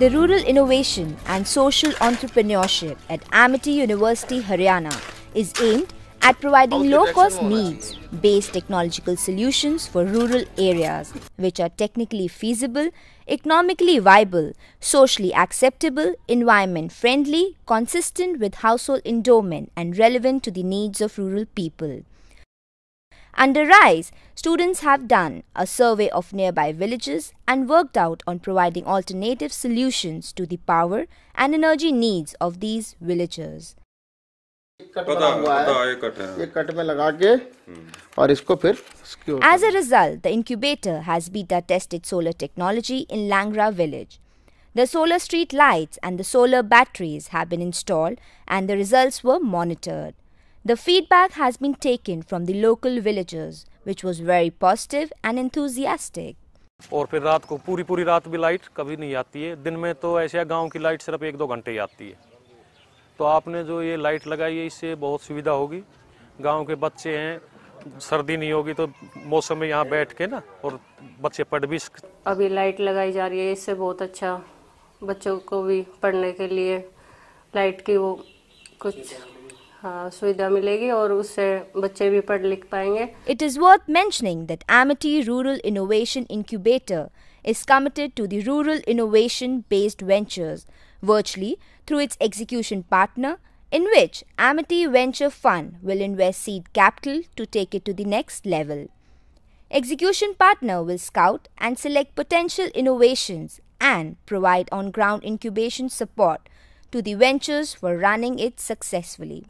the Rural Innovation and Social Entrepreneurship at Amity University, Haryana is aimed at providing low-cost needs-based technological solutions for rural areas which are technically feasible, economically viable, socially acceptable, environment-friendly, consistent with household endowment and relevant to the needs of rural people. Under RISE, students have done a survey of nearby villages and worked out on providing alternative solutions to the power and energy needs of these villagers. As a result, the incubator has beta tested solar technology in Langra village. The solar street lights and the solar batteries have been installed and the results were monitored. The feedback has been taken from the local villagers, which was very positive and enthusiastic. और फिर रात को पूरी पूरी रात भी light कभी नहीं आती है दिन में तो ऐसे गांव की लाइट सिर्फ एक दो घंटे ही आती है तो आपने जो ये लाइट लगाई है इससे बहुत सुविधा होगी गांव के बच्चे हैं सर्दी नहीं होगी तो मौसम में यहाँ बैठ के ना और बच्चे पढ़ भी अभी लाइट लगाई जा रही है इससे बहुत अच्छा बच्चों को भी पढ़ने के लिए लाइट की वो कुछ It is worth mentioning that Amity Rural Innovation Incubator is committed to the rural innovation based ventures, virtually through its execution partner, in which Amity Venture Fund will invest seed capital to take it to the next level. Execution partner will scout and select potential innovations and provide on ground incubation support to the ventures for running it successfully.